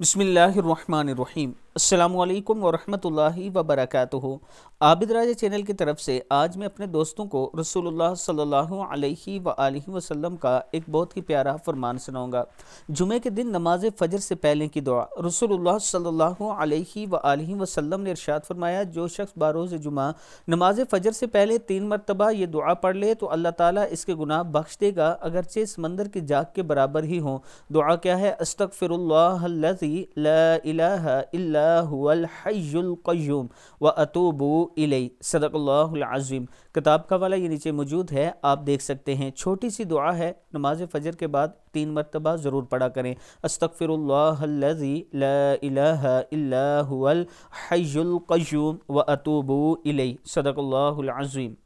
बसमीम् अल्लाम वरहमतुल्लाहि वबरकातुहु आबिद राजा चैनल की तरफ से आज मैं अपने दोस्तों को रसूलुल्लाह सल्लल्लाहु अलैहि वसल्लम वसल्लम का एक बहुत ही प्यारा फरमान सुनाऊंगा जुमे के दिन नमाज फजर से पहले की दुआ रसूलुल्लाह सल्लल्लाहु अलैहि वसल्लम वसल्लम ने इरशाद फरमाया जो शख्स बारोज़ जुमा नमाज फजर से पहले तीन मरतबा ये दुआ पढ़ ले तो अल्लाह ताली इसके गुनाह बख्श देगा अगरचे समंदर की जाग के बराबर ही हों दुआ क्या है अस्तफ़िर نفسی لا الہ الا هو الحی القیوم و اتوبو الی صدق اللہ العظیم کتاب کا والا یہ نیچے موجود ہے آپ دیکھ سکتے ہیں چھوٹی سی دعا ہے نماز فجر کے بعد تین مرتبہ ضرور پڑھا کریں استغفر اللہ الذی لا الہ الا هو الحی القیوم و اتوبو الی صدق اللہ العظیم